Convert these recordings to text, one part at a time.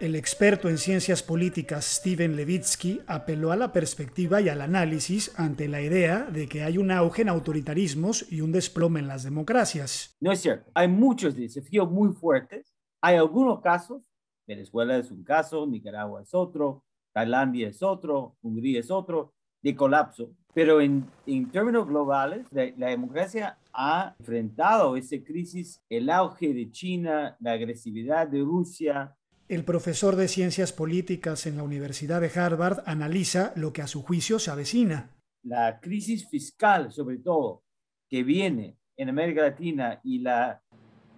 El experto en ciencias políticas Steven Levitsky apeló a la perspectiva y al análisis ante la idea de que hay un auge en autoritarismos y un desplome en las democracias. No es cierto, hay muchos desafíos muy fuertes. Hay algunos casos, Venezuela es un caso, Nicaragua es otro, Tailandia es otro, Hungría es otro, de colapso. Pero en, términos globales, la, la, democracia ha enfrentado esa crisis, el auge de China, la agresividad de Rusia, el profesor de ciencias políticas en la Universidad de Harvard analiza lo que a su juicio se avecina. La crisis fiscal, sobre todo, que viene en América Latina y la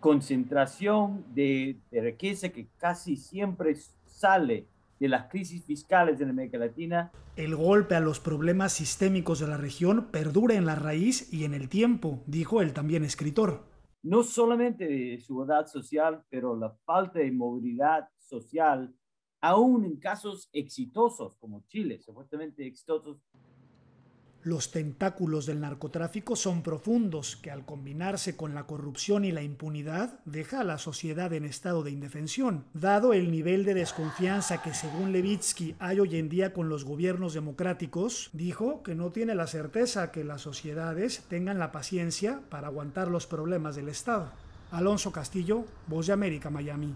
concentración de, riqueza que casi siempre sale de las crisis fiscales en América Latina. El golpe a los problemas sistémicos de la región perdura en la raíz y en el tiempo, dijo el también escritor no solamente de edad social, pero la falta de movilidad social, aún en casos exitosos como Chile, supuestamente exitosos los tentáculos del narcotráfico son profundos, que al combinarse con la corrupción y la impunidad, deja a la sociedad en estado de indefensión. Dado el nivel de desconfianza que según Levitsky hay hoy en día con los gobiernos democráticos, dijo que no tiene la certeza que las sociedades tengan la paciencia para aguantar los problemas del Estado. Alonso Castillo, Voz de América, Miami.